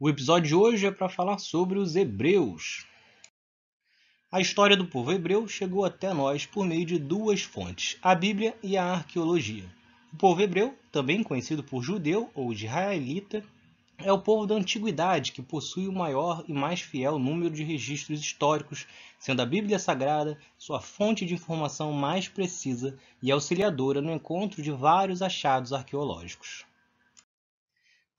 O episódio de hoje é para falar sobre os hebreus. A história do povo hebreu chegou até nós por meio de duas fontes, a Bíblia e a arqueologia. O povo hebreu, também conhecido por judeu ou israelita, é o povo da antiguidade que possui o maior e mais fiel número de registros históricos, sendo a Bíblia Sagrada sua fonte de informação mais precisa e auxiliadora no encontro de vários achados arqueológicos.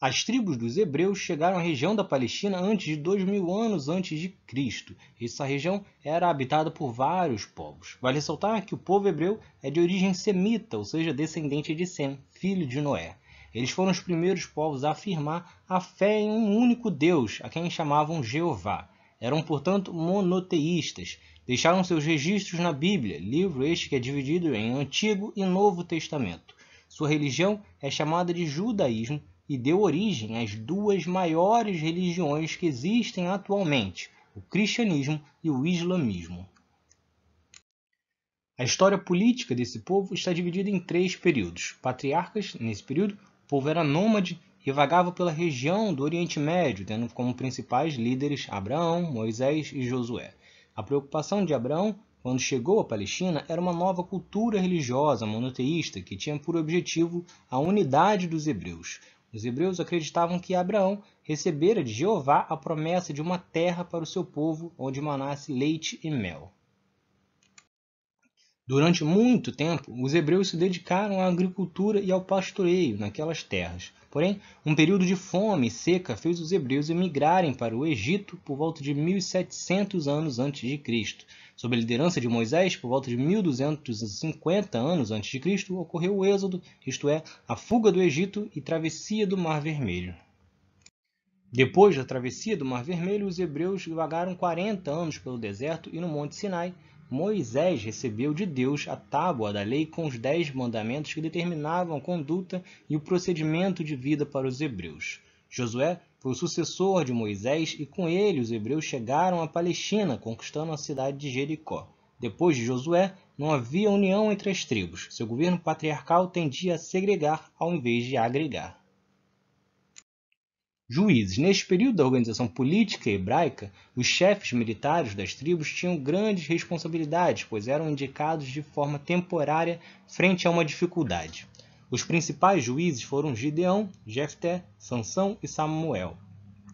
As tribos dos hebreus chegaram à região da Palestina antes de 2.000 anos antes de Cristo. Essa região era habitada por vários povos. Vale ressaltar que o povo hebreu é de origem semita, ou seja, descendente de Sem, filho de Noé. Eles foram os primeiros povos a afirmar a fé em um único Deus, a quem chamavam Jeová. Eram, portanto, monoteístas. Deixaram seus registros na Bíblia, livro este que é dividido em Antigo e Novo Testamento. Sua religião é chamada de judaísmo e deu origem às duas maiores religiões que existem atualmente, o cristianismo e o islamismo. A história política desse povo está dividida em três períodos. Patriarcas, nesse período, o povo era nômade e vagava pela região do Oriente Médio, tendo como principais líderes Abraão, Moisés e Josué. A preocupação de Abraão quando chegou à Palestina, era uma nova cultura religiosa monoteísta que tinha por objetivo a unidade dos hebreus. Os hebreus acreditavam que Abraão recebera de Jeová a promessa de uma terra para o seu povo onde manasse leite e mel. Durante muito tempo, os hebreus se dedicaram à agricultura e ao pastoreio naquelas terras. Porém, um período de fome e seca fez os hebreus emigrarem para o Egito por volta de 1700 anos antes de Cristo. Sob a liderança de Moisés, por volta de 1250 anos antes de Cristo, ocorreu o êxodo, isto é, a fuga do Egito e travessia do Mar Vermelho. Depois da travessia do Mar Vermelho, os hebreus vagaram 40 anos pelo deserto e no Monte Sinai, Moisés recebeu de Deus a tábua da lei com os dez mandamentos que determinavam a conduta e o procedimento de vida para os hebreus. Josué foi o sucessor de Moisés e com ele os hebreus chegaram à Palestina, conquistando a cidade de Jericó. Depois de Josué, não havia união entre as tribos. Seu governo patriarcal tendia a segregar ao invés de agregar juízes. Neste período da organização política hebraica, os chefes militares das tribos tinham grandes responsabilidades, pois eram indicados de forma temporária frente a uma dificuldade. Os principais juízes foram Gideão, Jefté, Sansão e Samuel.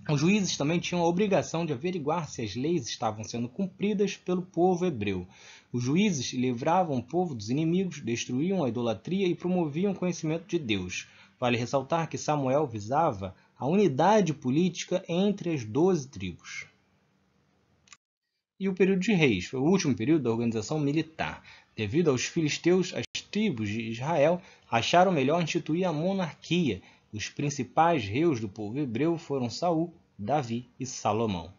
Os juízes também tinham a obrigação de averiguar se as leis estavam sendo cumpridas pelo povo hebreu. Os juízes livravam o povo dos inimigos, destruíam a idolatria e promoviam o conhecimento de Deus. Vale ressaltar que Samuel visava a unidade política entre as doze tribos. E o período de reis foi o último período da organização militar. Devido aos filisteus, as tribos de Israel acharam melhor instituir a monarquia. Os principais reis do povo hebreu foram Saul, Davi e Salomão.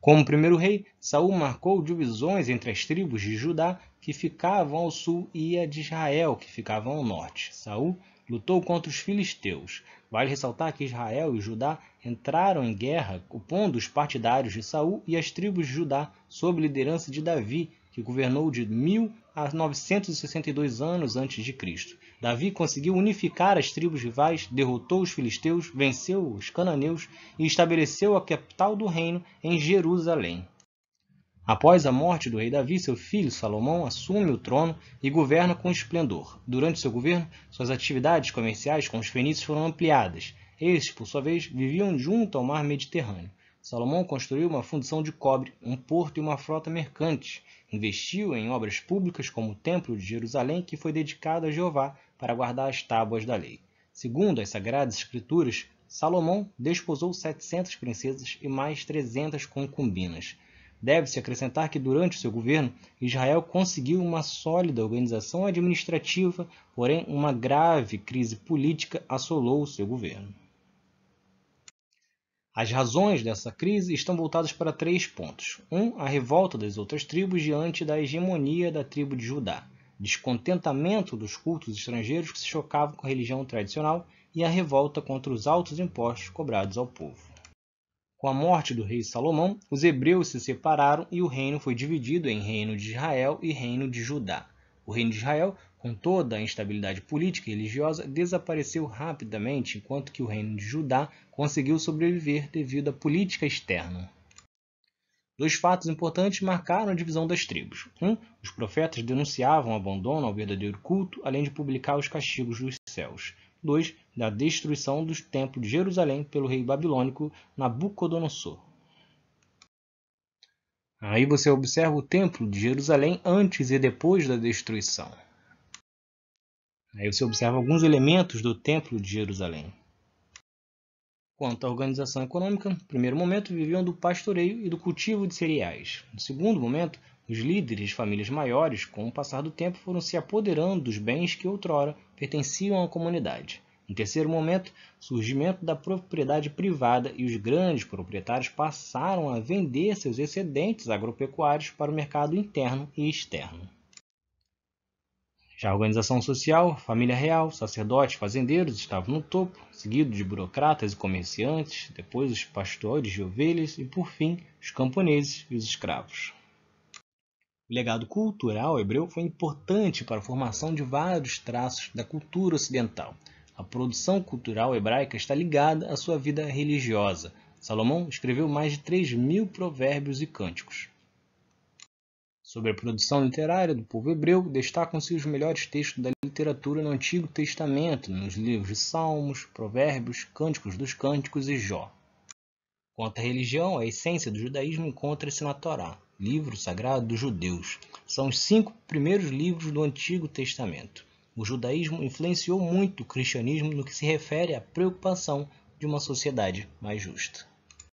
Como primeiro rei, Saul marcou divisões entre as tribos de Judá que ficavam ao sul e a de Israel que ficavam ao norte. Saul lutou contra os filisteus. Vale ressaltar que Israel e Judá entraram em guerra, opondo os partidários de Saul e as tribos de Judá, sob liderança de Davi, que governou de 1000 a 962 anos antes de Cristo. Davi conseguiu unificar as tribos rivais, derrotou os filisteus, venceu os cananeus e estabeleceu a capital do reino em Jerusalém. Após a morte do rei Davi, seu filho Salomão assume o trono e governa com esplendor. Durante seu governo, suas atividades comerciais com os fenícios foram ampliadas. Estes, por sua vez, viviam junto ao mar Mediterrâneo. Salomão construiu uma fundição de cobre, um porto e uma frota mercante. Investiu em obras públicas como o Templo de Jerusalém, que foi dedicado a Jeová para guardar as tábuas da lei. Segundo as Sagradas Escrituras, Salomão desposou 700 princesas e mais 300 concubinas. Deve-se acrescentar que durante o seu governo, Israel conseguiu uma sólida organização administrativa, porém uma grave crise política assolou o seu governo. As razões dessa crise estão voltadas para três pontos. Um, a revolta das outras tribos diante da hegemonia da tribo de Judá, descontentamento dos cultos estrangeiros que se chocavam com a religião tradicional e a revolta contra os altos impostos cobrados ao povo. Com a morte do rei Salomão, os hebreus se separaram e o reino foi dividido em Reino de Israel e Reino de Judá. O Reino de Israel, com toda a instabilidade política e religiosa, desapareceu rapidamente, enquanto que o Reino de Judá conseguiu sobreviver devido à política externa. Dois fatos importantes marcaram a divisão das tribos. Um, os profetas denunciavam o abandono ao verdadeiro culto, além de publicar os castigos dos céus. 2 da destruição do Templo de Jerusalém pelo rei babilônico Nabucodonosor. Aí você observa o Templo de Jerusalém antes e depois da destruição. Aí você observa alguns elementos do Templo de Jerusalém. Quanto à organização econômica, no primeiro momento viviam do pastoreio e do cultivo de cereais. No segundo momento, os líderes de famílias maiores, com o passar do tempo, foram se apoderando dos bens que outrora pertenciam à comunidade. Em terceiro momento, surgimento da propriedade privada e os grandes proprietários passaram a vender seus excedentes agropecuários para o mercado interno e externo. Já a organização social, família real, sacerdotes, fazendeiros estavam no topo, seguido de burocratas e comerciantes, depois os pastores de ovelhas e, por fim, os camponeses e os escravos. O legado cultural hebreu foi importante para a formação de vários traços da cultura ocidental. A produção cultural hebraica está ligada à sua vida religiosa. Salomão escreveu mais de 3 mil provérbios e cânticos. Sobre a produção literária do povo hebreu, destacam-se os melhores textos da literatura no Antigo Testamento, nos livros de Salmos, Provérbios, Cânticos dos Cânticos e Jó. Quanto à religião, a essência do judaísmo encontra-se na Torá livro sagrado dos judeus. São os cinco primeiros livros do Antigo Testamento. O judaísmo influenciou muito o cristianismo no que se refere à preocupação de uma sociedade mais justa.